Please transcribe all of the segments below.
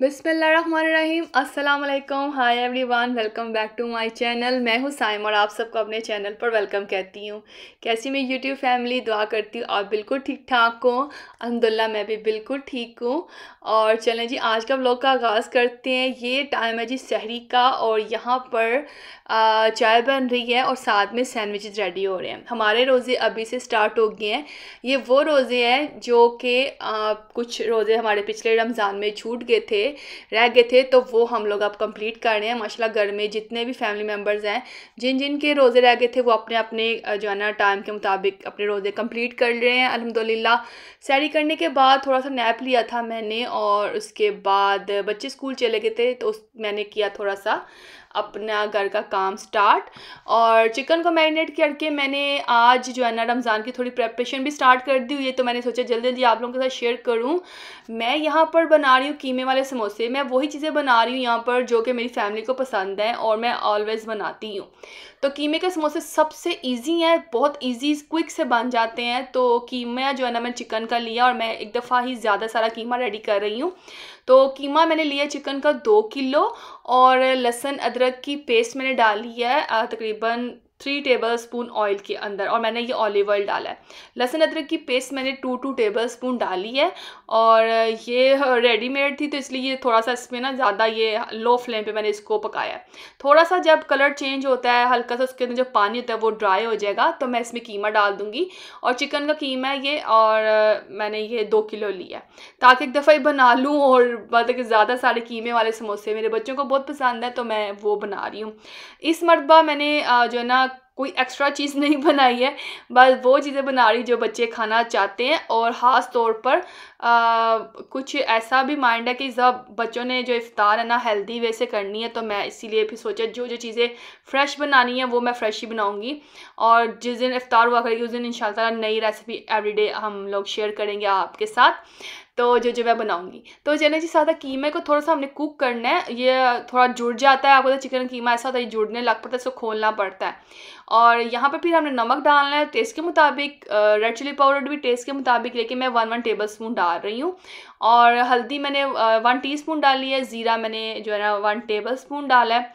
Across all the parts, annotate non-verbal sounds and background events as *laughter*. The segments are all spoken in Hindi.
बिसमीम अल्लाम hi everyone welcome back to my channel मैं हूँ साइम और आप सबको अपने चैनल पर वेलकम कहती हूँ कैसी मैं यूट्यूब फैमिली दुआ करती हूँ आप बिल्कुल ठीक ठाक हो अलहमदिल्ला मैं भी बिल्कुल ठीक हूँ और चलें जी आज का ब्लॉग का आगाज़ करते हैं ये टाइम है जी शहरी का और यहाँ पर चाय बन रही है और साथ में सैंडविचेस रेडी हो रहे हैं हमारे रोज़े अभी से स्टार्ट हो गए हैं ये वो रोज़े हैं जो कि कुछ रोज़े हमारे पिछले रमज़ान में छूट गए थे रह गए थे तो वो हम लोग अब कंप्लीट कर रहे हैं माशाल्लाह घर में जितने भी फैमिली मेम्बर्स हैं जिन जिन के रोज़े रह गए थे वो अपने अपने जो है ना टाइम के मुताबिक अपने रोज़े कंप्लीट कर रहे हैं अलहमदिल्ला सैरी करने के बाद थोड़ा सा नैप लिया था मैंने और उसके बाद बच्चे स्कूल चले गए थे तो मैंने किया थोड़ा सा अपना घर का काम स्टार्ट और चिकन को मैरिनेट करके मैंने आज जो है ना रमज़ान की थोड़ी प्रेपरेशन भी स्टार्ट कर दी हुई है तो मैंने सोचा जल्दी जल्दी आप लोगों के साथ शेयर करूँ मैं यहाँ पर बना रही हूँ कीमे वाले समोसे मैं वही चीज़ें बना रही हूँ यहाँ पर जो कि मेरी फैमिली को पसंद है और मैं ऑलवेज़ बनाती हूँ तो कीमे के समोसे सबसे ईजी हैं बहुत ईजी क्विक से बन जाते हैं तो कीमा जो है ना मैं चिकन का लिया और मैं एक दफ़ा ही ज़्यादा सारा कीमा रेडी कर रही हूँ तो कीमा मैंने लिया चिकन का दो किलो और लहसुन अदरक की पेस्ट मैंने डाली है तकरीबन थ्री टेबल स्पून ऑयल के अंदर और मैंने ये ऑलिव ऑयल डाला है लहसुन अदरक की पेस्ट मैंने टू टू टेबल स्पून डाली है और ये रेडीमेड थी तो इसलिए ये थोड़ा सा इसमें ना ज़्यादा ये लो फ्लेम पे मैंने इसको पकाया है थोड़ा सा जब कलर चेंज होता है हल्का सा उसके अंदर जो पानी होता है वो ड्राई हो जाएगा तो मैं इसमें कीमा डाल दूँगी और चिकन का कीमा है ये और मैंने ये दो किलो लिया ताकि एक दफ़ा ही बना लूँ और मतलब कि ज़्यादा सारे कीमे वाले समोसे मेरे बच्चों को बहुत पसंद है तो मैं वो बना रही हूँ इस मरतबा मैंने जो है ना на कोई एक्स्ट्रा चीज़ नहीं *laughs* बनाई है बस वो चीज़ें बना रही जो बच्चे खाना चाहते हैं और ख़ास तौर पर आ, कुछ ऐसा भी माइंड है कि जब बच्चों ने जो इफ़ार है ना हेल्दी वे से करनी है तो मैं इसीलिए फिर सोचा जो जो चीज़ें फ़्रेश बनानी है वो मैं फ़्रेश ही बनाऊँगी और जिस दिन इफ़ार हुआ करेगी उस दिन इन नई रेसिपी एवरीडे हम लोग शेयर करेंगे आपके साथ तो जो जो मैं बनाऊंगी तो चने जी सादा कीमे को थोड़ा सा हमने कुक करना है ये थोड़ा जुड़ जाता है आपको तो चिकन कीमा ऐसा होता है जुड़ने लग पड़ता है इसको खोलना पड़ता है और यहाँ पर फिर हमने नमक डालना है टेस्ट के मुताबिक रेड चिली पाउडर भी टेस्ट के मुताबिक लेकिन मैं वन वन टेबल स्पून डाल रही हूँ और हल्दी मैंने वन टी स्पून डाली है ज़ीरा मैंने जो है ना वन टेबल स्पून डाला है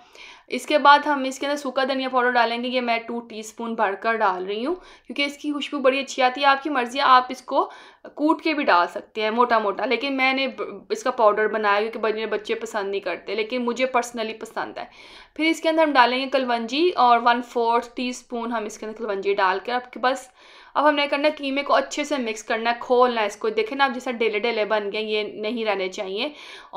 इसके बाद हम इसके अंदर सूखा धनिया पाउडर डालेंगे ये मैं टू टीस्पून भरकर डाल रही हूँ क्योंकि इसकी खुशबू बड़ी अच्छी आती है आपकी मर्ज़ी आप इसको कूट के भी डाल सकते हैं मोटा मोटा लेकिन मैंने इसका पाउडर बनाया क्योंकि मेरे बच्चे पसंद नहीं करते लेकिन मुझे पर्सनली पसंद है फिर इसके अंदर हम डालेंगे कलवंजी और वन फोर्थ टी स्पून हम इसके अंदर कलवंजी डालकर आपके पास अब हमने करना है कीमे को अच्छे से मिक्स करना है खोलना है इसको देखें ना आप जैसा डेले डेले बन गए ये नहीं रहने चाहिए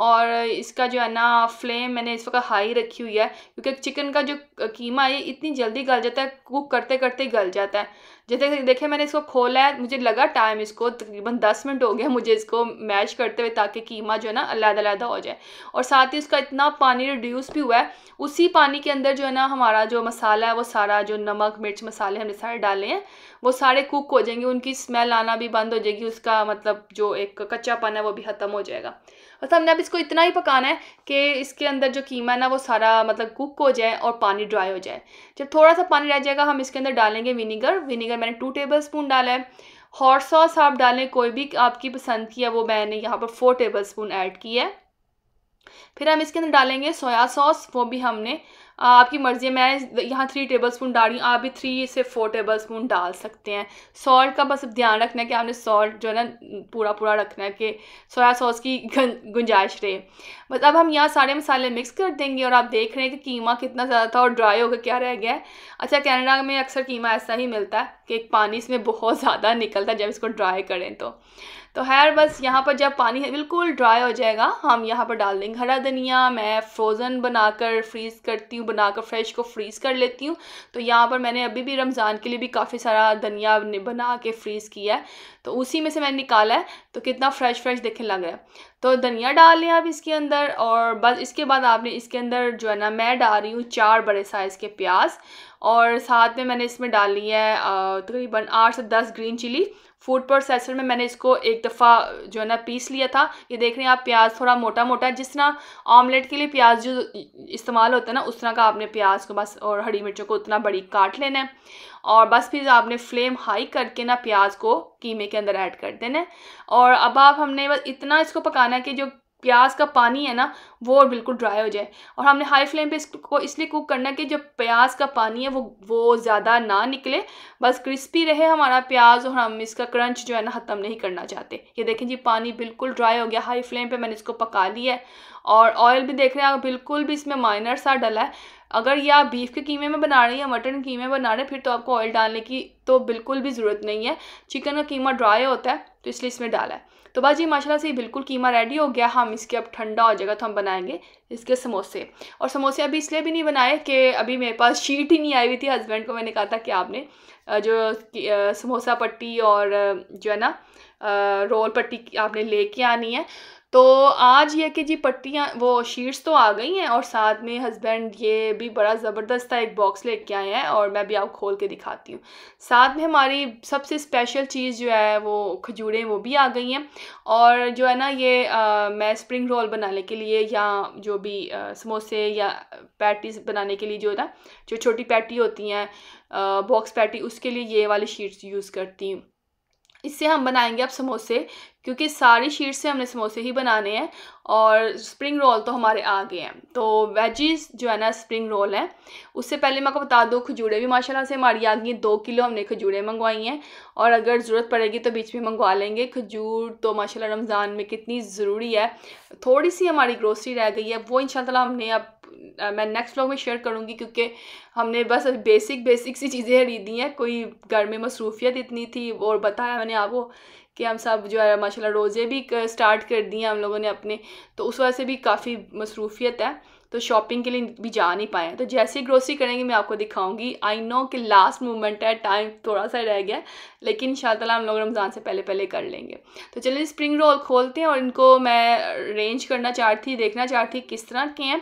और इसका जो है ना फ्लेम मैंने इस वक्त हाई रखी हुई है क्योंकि चिकन का जो कीमा है ये इतनी जल्दी गल जाता है कुक करते करते ही गल जाता है जैसे देखें मैंने इसको खोला है मुझे लगा टाइम इसको तकरीबन दस मिनट हो गया मुझे इसको मैश करते हुए ताकि कीमा जो है ना अलग अलग हो जाए और साथ ही उसका इतना पानी रिड्यूस भी हुआ है उसी पानी के अंदर जो है ना हमारा जो मसाला है वो सारा जो नमक मिर्च मसाले हमने सारे डाले हैं वो सारे कुक हो जाएंगे उनकी स्मेल आना भी बंद हो जाएगी उसका मतलब जो एक कच्चापन है वो भी ख़त्म हो जाएगा और हमने अब इसको इतना ही पकाना है कि इसके अंदर जो कीमा है ना वो सारा मतलब कुक हो जाए और पानी ड्राई हो जाए जब थोड़ा सा पानी रह जाएगा हम इसके अंदर डालेंगे विनीगर विनीगर मैंने टू टेबल स्पून डाला है हॉट सॉस आप डालें कोई भी आपकी पसंद की है वो मैंने यहाँ पर फोर टेबल स्पून ऐड की है फिर हम इसके अंदर डालेंगे सोया सॉस वो भी हमने आपकी मर्ज़ी है मैं यहाँ थ्री टेबल स्पून डाली आप भी थ्री से फोर टेबल स्पून डाल सकते हैं सॉल्ट का बस ध्यान रखना है कि आपने सॉल्ट जो है ना पूरा पूरा रखना है कि सोया सॉस की गुंजाइश रहे बस अब हम यहाँ सारे मसाले मिक्स कर देंगे और आप देख रहे हैं कि कीमा कितना ज़्यादा था और ड्राई होकर क्या रह गया है अच्छा कैनेडा में अक्सर कीमा ऐसा ही मिलता है कि पानी इसमें बहुत ज़्यादा निकलता है जब इसको ड्राई करें तो तो हैर बस यहाँ पर जब पानी बिल्कुल ड्राई हो जाएगा हम यहाँ पर डाल देंगे हरा धनिया मैं फ्रोज़न बनाकर फ्रीज़ करती हूँ बनाकर फ्रेश को फ्रीज़ कर लेती हूँ तो यहाँ पर मैंने अभी भी रमज़ान के लिए भी काफ़ी सारा धनिया बना के फ्रीज़ किया है तो उसी में से मैंने निकाला है तो कितना फ्रेश फ्रेश देखने लग रहा है तो धनिया डाल लें आप इसके अंदर और बस इसके बाद आपने इसके अंदर जो है ना मैं डाल रही हूँ चार बड़े साइज़ के प्याज और साथ में मैंने इसमें डाली है तकरीबन आठ से दस ग्रीन चिली फूड प्रोसेसर में मैंने इसको एक दफ़ा जो है ना पीस लिया था ये देख रहे हैं आप प्याज थोड़ा मोटा मोटा जिस तरह ऑमलेट के लिए प्याज जो इस्तेमाल होता है ना उस तरह का आपने प्याज को बस और हरी मिर्चों को उतना बड़ी काट लेना है और बस फिर आपने फ्लेम हाई करके ना प्याज को कीमे के अंदर ऐड कर देना है और अब आप हमने बस इतना इसको पकाना है कि जो प्याज का पानी है ना वो बिल्कुल ड्राई हो जाए और हमने हाई फ्लेम पे इसको इसलिए कुक करना कि जो प्याज का पानी है वो वो ज़्यादा ना निकले बस क्रिस्पी रहे हमारा प्याज और हम इसका क्रंच जो है ना ख़त्म नहीं करना चाहते ये देखें जी पानी बिल्कुल ड्राई हो गया हाई फ्लेम पर मैंने इसको पका लिया है और ऑयल भी देख रहे हैं बिल्कुल भी इसमें माइनर सा डला है अगर ये आप बीफ के कीमे में बना रहे हैं या मटन कीमे में बना रहे हैं फिर तो आपको ऑयल डालने की तो बिल्कुल भी ज़रूरत नहीं है चिकन का कीमा ड्राई होता है तो इसलिए इसमें डाला है तो बाजी माशाल्लाह से बिल्कुल कीमा रेडी हो गया हम इसके अब ठंडा हो जाएगा तो हम बनाएंगे इसके समोसे और समोसे अभी इसलिए भी नहीं बनाए कि अभी मेरे पास शीट ही नहीं आई हुई थी हस्बैंड को मैंने कहा था कि आपने जो समोसा पट्टी और जो है ना रोल पट्टी आपने लेके आनी है तो आज यह कि जी पट्टियाँ वो शीट्स तो आ गई हैं और साथ में हस्बैंड ये भी बड़ा ज़बरदस्त था एक बॉक्स लेके आए हैं और मैं भी आपको खोल के दिखाती हूँ साथ में हमारी सबसे स्पेशल चीज़ जो है वो खजूरें वो भी आ गई हैं और जो है ना ये आ, मैं स्प्रिंग रोल बनाने के लिए या जो भी आ, समोसे या पैटीज बनाने के लिए जो है जो छोटी पैटी होती हैं बॉक्स पैटी उसके लिए ये वाली शीट्स यूज़ करती हूँ इससे हम बनाएंगे अब समोसे क्योंकि सारी शीट से हमने समोसे ही बनाने हैं और स्प्रिंग रोल तो हमारे आ गए हैं तो वेजीज जो है ना स्प्रिंग रोल है उससे पहले मैं आपको बता दूँ खजूरें भी माशाल्लाह से हमारी आ गई हैं दो किलो हमने खजूरें मंगवाई हैं और अगर ज़रूरत पड़ेगी तो बीच में मंगवा लेंगे खजूर तो माशाल्लाह रमज़ान में कितनी ज़रूरी है थोड़ी सी हमारी ग्रोसरी रह गई है वो इन हमने अब मैं नेक्स्ट ब्लॉग में शेयर करूँगी क्योंकि हमने बस बेसिक बेसिक सी चीज़ें खरीदी हैं कोई घर में मसरूफियत इतनी थी और बताया मैंने आपको कि हम सब जो है माशाल्लाह रोज़े भी स्टार्ट कर दिए हम लोगों ने अपने तो उस वजह से भी काफ़ी मसरूफियत है तो शॉपिंग के लिए भी जा नहीं पाए तो जैसे ही ग्रोसरी करेंगे मैं आपको दिखाऊंगी आई नो कि लास्ट मोमेंट है टाइम थोड़ा सा रह गया लेकिन इन हम लोग रमज़ान से पहले पहले कर लेंगे तो चलिए स्प्रिंग रोल खोलते हैं और इनको मैं रेंज करना चाहती देखना चाहती किस तरह के हैं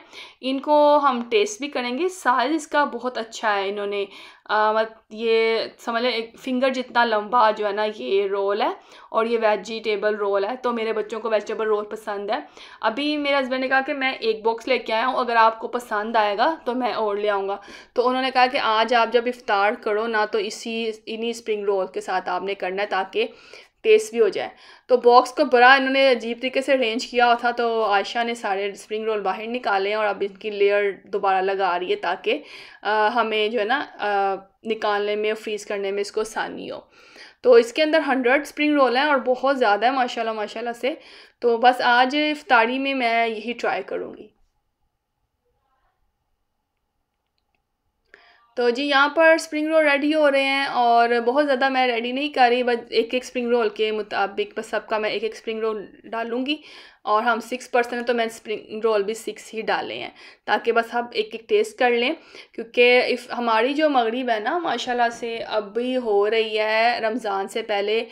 इनको हम टेस्ट भी करेंगे साइज़ इसका बहुत अच्छा है इन्होंने मत ये समझ लें एक फिंगर जितना लंबा जो है ना ये रोल है और ये वेजिटेबल रोल है तो मेरे बच्चों को वेजिटेबल रोल पसंद है अभी मेरे हस्बैंड ने कहा कि मैं एक बॉक्स लेके आया हूँ अगर आपको पसंद आएगा तो मैं और ले आऊँगा तो उन्होंने कहा कि आज आप जब इफ़ार करो ना तो इसी इन्हीं स्प्रिंग रोल के साथ आपने करना है ताकि टेस्ट भी हो जाए तो बॉक्स को बड़ा इन्होंने अजीब तरीके से अरेंज किया हुआ था तो आयशा ने सारे स्प्रिंग रोल बाहर निकाले हैं और अब इनकी लेयर दोबारा लगा रही है ताकि हमें जो है ना निकालने में फ्रीज़ करने में इसको आसानी हो तो इसके अंदर हंड्रेड स्प्रिंग रोल हैं और बहुत ज़्यादा है माशाल्लाह माशाल्लाह से तो बस आज इफ्तारी में मैं यही ट्राई करूँगी तो जी यहाँ पर स्प्रिंग रोल रेडी हो रहे हैं और बहुत ज़्यादा मैं रेडी नहीं कर रही बस एक एक स्प्रिंग रोल के मुताबिक बस सबका मैं एक एक स्प्रिंग रोल डालूँगी और हम सिक्स पर्सन हैं तो मैं स्प्रिंग रोल भी सिक्स ही डाले हैं ताकि बस हम एक एक टेस्ट कर लें क्योंकि इफ़ हमारी जो मगरब है ना माशाल्लाह से अब भी हो रही है रमज़ान से पहले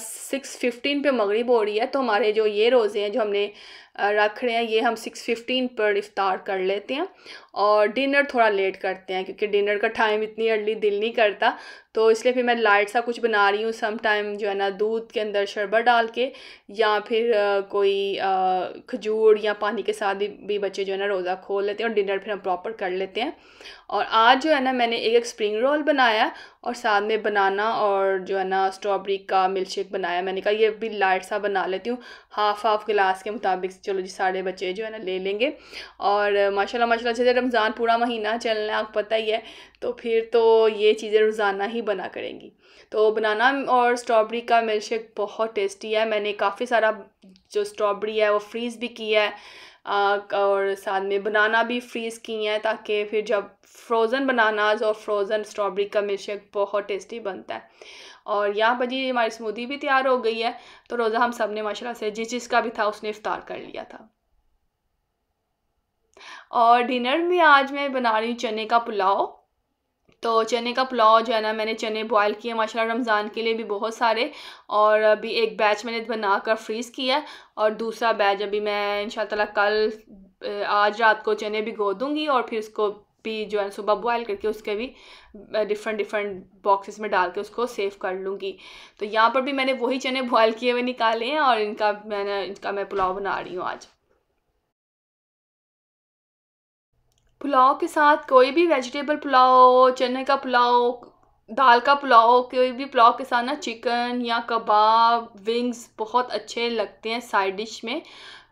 सिक्स फिफ्टीन पर मगरब हो रही है तो हमारे जो ये रोज़े हैं जो हमने रख रहे हैं ये हम सिक्स फिफ्टीन पर इफ़ार कर लेते हैं और डिनर थोड़ा लेट करते हैं क्योंकि डिनर का टाइम इतनी अर्ली दिल नहीं करता तो इसलिए फिर मैं लाइट सा कुछ बना रही हूँ सम टाइम जो है ना दूध के अंदर शरबत डाल के या फिर कोई खजूर या पानी के साथ भी, भी बच्चे जो है ना रोज़ा खोल लेते हैं और डिनर फिर हम प्रॉपर कर लेते हैं और आज जो है ना मैंने एक एक स्प्रिंग रोल बनाया और साथ में बनाना और जो है ना स्ट्रॉबेरी का मिल्क शेक बनाया मैंने कहा ये भी लाइट सा बना लेती हूँ हाफ हाफ गिलास के मुताबिक चलो जी सारे बच्चे जो है ना ले लेंगे और माशाल्लाह माशाल्लाह जैसे रमज़ान पूरा महीना चलना है आपको पता ही है तो फिर तो ये चीज़ें रोज़ाना ही बना करेंगी तो बनाना और स्ट्रॉबेरी का मिल्क शेक बहुत टेस्टी है मैंने काफ़ी सारा जो स्ट्रॉबेरी है वो फ्रीज़ भी किया है और साथ में बनाना भी फ्रीज़ की है ताकि फिर जब फ्रोज़न बनानाज और फ्रोज़न स्ट्रॉबेरी का मिल्क शेक बहुत टेस्टी बनता है और यहाँ पर जी हमारी स्मूदी भी तैयार हो गई है तो रोज़ा हम सब ने माशाल्लाह से जिस जिसका भी था उसने इफ़ार कर लिया था और डिनर में आज मैं बना रही हूँ चने का पुलाव तो चने का पुलाव जो है ना मैंने चने बॉयल किए माशाल्लाह रमज़ान के लिए भी बहुत सारे और अभी एक बैच मैंने बनाकर फ्रीज़ किया और दूसरा बैच अभी मैं इन कल आज रात को चने भिगो दूँगी और फिर उसको भी जो है सुबह बॉयल करके उसके भी डिफरेंट डिफरेंट बॉक्सेस में डाल के उसको सेव कर लूँगी तो यहाँ पर भी मैंने वही चने बॉयल किए हुए निकाले हैं और इनका मैंने इनका मैं पुलाव बना रही हूँ आज पुलाव के साथ कोई भी वेजिटेबल पुलाव चने का पुलाव दाल का पुलाव कोई भी पुलाव के साथ ना चिकन या कबाब विंग्स बहुत अच्छे लगते हैं साइड डिश में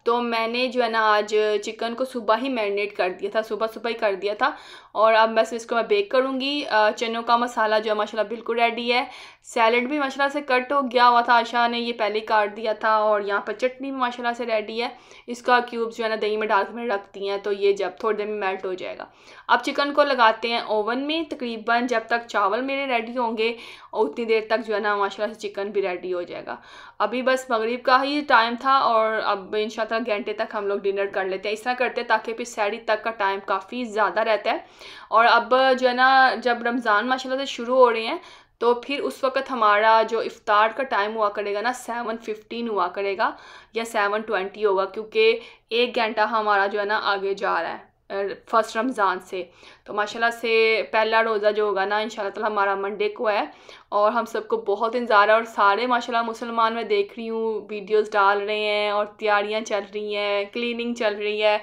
तो मैंने जो है ना आज चिकन को सुबह ही मैरिनेट कर दिया था सुबह सुबह ही कर दिया था और अब बस इसको मैं बेक करूँगी चनों का मसाला जो है माशाल्लाह बिल्कुल रेडी है सैलड भी माशाल्लाह से कट हो गया हुआ था आशा ने ये पहले काट दिया था और यहाँ पर चटनी भी माशाला से रेडी है इसका क्यूब्स जो है ना दही में डाल के मैंने हैं तो ये जब थोड़ी देर में मेल्ट हो जाएगा अब चिकन को लगाते हैं ओवन में तकरीबन जब तक चावल मेरे रेडी होंगे और उतनी देर तक जो है ना माशाला से चिकन भी रेडी हो जाएगा अभी बस मगरब का ही टाइम था और अब इन घंटे तक हम लोग डिनर कर लेते हैं इस तरह करते हैं ताकि फिर सैड़ी तक का टाइम काफ़ी ज़्यादा रहता है और अब जो है ना जब रमज़ान माशाल्लाह से शुरू हो रहे हैं तो फिर उस वक़्त हमारा जो इफ़ार का टाइम हुआ करेगा ना सेवन फिफ्टीन हुआ करेगा या सेवन ट्वेंटी होगा क्योंकि एक घंटा हमारा जो है ना आगे जा रहा है फ़र्स्ट रमज़ान से तो माशाल्लाह से पहला रोज़ा जो होगा ना इन ताला हमारा मंडे को है और हम सबको बहुत इंतज़ार है और सारे माशाल्लाह मुसलमान मैं देख रही हूँ वीडियोस डाल रहे हैं और तैयारियाँ चल रही हैं क्लीनिंग चल रही है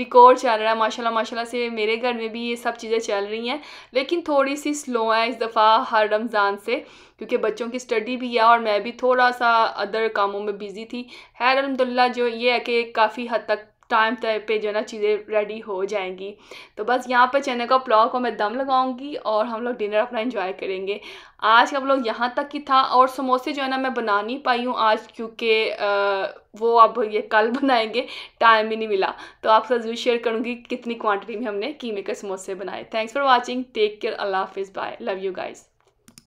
डिकोर चल रहा है माशाल्लाह माशाल्लाह से मेरे घर में भी ये सब चीज़ें चल रही हैं लेकिन थोड़ी सी स्लो है इस दफ़ा हर रमज़ान से क्योंकि बच्चों की स्टडी भी है और मैं भी थोड़ा सा अदर कामों में बिज़ी थी है अलहमदिल्ला जो ये है कि काफ़ी हद तक टाइम पे जो है ना चीज़ें रेडी हो जाएंगी तो बस यहाँ पर चने का पुलाव को मैं दम लगाऊंगी और हम लोग डिनर अपना इंजॉय करेंगे आज का लोग यहाँ तक ही था और समोसे जो है ना मैं बना नहीं पाई हूँ आज क्योंकि वो अब ये कल *laughs* बनाएंगे टाइम ही नहीं मिला तो आप सब जरूर शेयर करूँगी कितनी क्वांटिटी में हमने कीमे के समोसे बनाए thanks for watching take care अल्लाह हाफिज़ बाय लव यू गाइज़